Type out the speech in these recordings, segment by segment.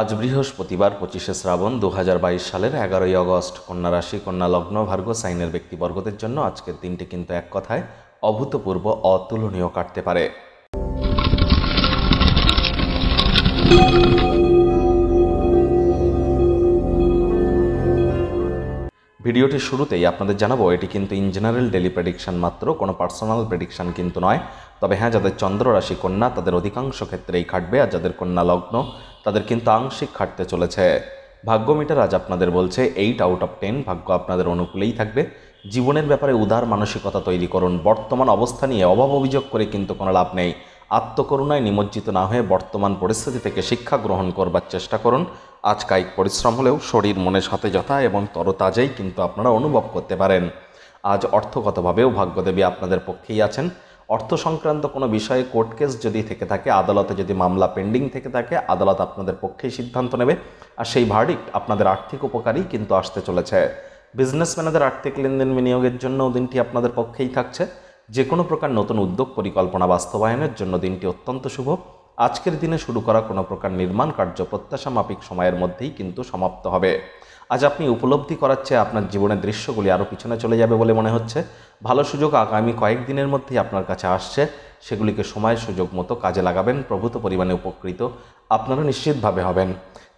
আজ বৃহস্পতিবার পঁচিশে শ্রাবণ দু সালের এগারোই অগস্ট কন্যা রাশি কন্যা লগ্ন ভার্গ সাইনের ব্যক্তিবর্গদের জন্য আজকের দিনটি কিন্তু এক কথায় অভূতপূর্ব অতুলনীয় কাটতে পারে ভিডিওটির শুরুতেই আপনাদের জানাবো এটি কিন্তু ইন জেনারেল ডেলি প্রেডিকশান মাত্র কোনো পার্সোনাল প্রেডিকশান কিন্তু নয় তবে হ্যাঁ যাদের চন্দ্ররাশি কন্যা তাদের অধিকাংশ ক্ষেত্রেই খাটবে আর যাদের কন্যা লগ্ন তাদের কিন্তু আংশিক খাটতে চলেছে ভাগ্য মিটার আজ আপনাদের বলছে এইট আউট অফ টেন ভাগ্য আপনাদের অনুকূলেই থাকবে জীবনের ব্যাপারে উদার মানসিকতা তৈরি করুন বর্তমান অবস্থা নিয়ে অভাব অভিযোগ করে কিন্তু কোনো লাভ নেই আত্মকরুণায় নিমজ্জিত না হয়ে বর্তমান পরিস্থিতি থেকে শিক্ষা গ্রহণ করবার চেষ্টা করুন আজ কায়িক পরিশ্রম হলেও শরীর মনে সতেজতা এবং তরতাজেই কিন্তু আপনারা অনুভব করতে পারেন আজ অর্থগতভাবেও ভাগ্যদেবী আপনাদের পক্ষেই আছেন অর্থ সংক্রান্ত কোনো বিষয়ে কোর্ট কেস যদি থেকে থাকে আদালতে যদি মামলা পেন্ডিং থেকে থাকে আদালত আপনাদের পক্ষেই সিদ্ধান্ত নেবে আর সেই ভার্ডিক্ট আপনাদের আর্থিক উপকারই কিন্তু আসতে চলেছে বিজনেসম্যানদের আর্থিক লেনদেন বিনিয়োগের জন্য দিনটি আপনাদের পক্ষেই থাকছে যে কোনো প্রকার নতুন উদ্যোগ পরিকল্পনা বাস্তবায়নের জন্য দিনটি অত্যন্ত শুভ আজকের দিনে শুরু করা কোনো প্রকার নির্মাণ কার্য প্রত্যাশা মাফিক সময়ের মধ্যেই কিন্তু সমাপ্ত হবে আজ আপনি উপলব্ধি করাচ্ছে আপনার জীবনের দৃশ্যগুলি আরও পিছনে চলে যাবে বলে মনে হচ্ছে ভালো সুযোগ আগামী কয়েক দিনের মধ্যেই আপনার কাছে আসছে সেগুলিকে সময় সুযোগ মতো কাজে লাগাবেন প্রভূত পরিমাণে উপকৃত আপনারা নিশ্চিতভাবে হবেন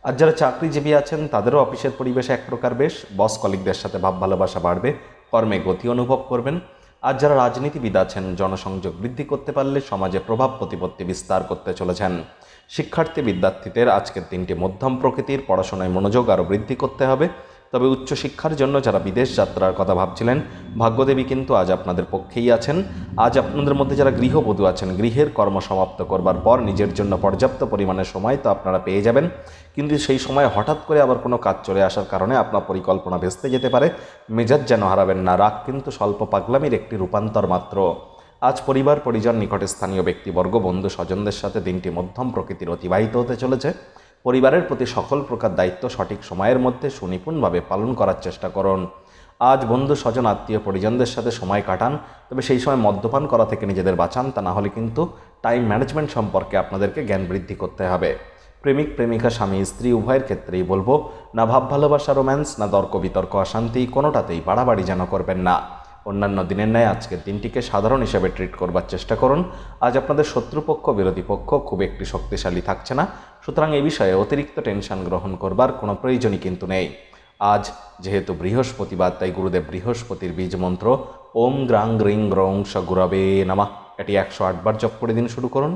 আর যারা চাকরিজীবী আছেন তাদেরও অফিসের পরিবেশে এক প্রকার বেশ বস কলিকদের সাথে ভাব ভালোবাসা বাড়বে কর্মে গতি অনুভব করবেন আর যারা রাজনীতিবিদ আছেন জনসংযোগ বৃদ্ধি করতে পারলে সমাজে প্রভাব প্রতিপত্তি বিস্তার করতে চলেছেন শিক্ষার্থী বিদ্যার্থীদের আজকের তিনটি মধ্যম প্রকৃতির পড়াশোনায় মনোযোগ আরও বৃদ্ধি করতে হবে তবে উচ্চশিক্ষার জন্য যারা বিদেশ যাত্রার কথা ভাবছিলেন ভাগ্যদেবী কিন্তু আজ আপনাদের পক্ষেই আছেন আজ আপনাদের মধ্যে যারা গৃহবধূ আছেন গৃহের কর্ম সমাপ্ত করবার পর নিজের জন্য পর্যাপ্ত পরিমাণে সময় তো আপনারা পেয়ে যাবেন কিন্তু সেই সময় হঠাৎ করে আবার কোনো কাজ চলে আসার কারণে আপনার পরিকল্পনা ভেস্তে যেতে পারে মেজাজ যেন হারাবেন না রাগ কিন্তু স্বল্প পাগলামির একটি রূপান্তর মাত্র আজ পরিবার পরিজন নিকটে স্থানীয় ব্যক্তিবর্গ বন্ধু স্বজনদের সাথে দিনটি মধ্যম প্রকৃতির অতিবাহিত হতে চলেছে পরিবারের প্রতি সকল প্রকার দায়িত্ব সঠিক সময়ের মধ্যে সুনিপুণভাবে পালন করার চেষ্টা করুন আজ বন্ধু স্বজন আত্মীয় পরিজনদের সাথে সময় কাটান তবে সেই সময় মদ্যপান করা থেকে নিজেদের বাঁচান তা না হলে কিন্তু টাইম ম্যানেজমেন্ট সম্পর্কে আপনাদেরকে জ্ঞান বৃদ্ধি করতে হবে প্রেমিক প্রেমিকা স্বামী স্ত্রী উভয়ের ক্ষেত্রেই বলবো না ভাব ভালোবাসা রোম্যান্স না তর্ক বিতর্ক অশান্তি কোনোটাতেই বাড়াবাড়ি যেন করবেন না অন্যান্য দিনের ন্যায় আজকের দিনটিকে সাধারণ হিসাবে ট্রিট করবার চেষ্টা করুন আজ আপনাদের শত্রুপক্ষ বিরোধী পক্ষ খুব একটি শক্তিশালী থাকছে না সুতরাং এ বিষয়ে অতিরিক্ত টেনশন গ্রহণ করবার কোনো প্রয়োজনই কিন্তু নেই আজ যেহেতু বৃহস্পতিবার তাই গুরুদেব বৃহস্পতির বীজ মন্ত্র ওম গ্রাং গ্রিং গ্রং স গুরবে নামা এটি একশো আটবার জপ করে দিন শুরু করুন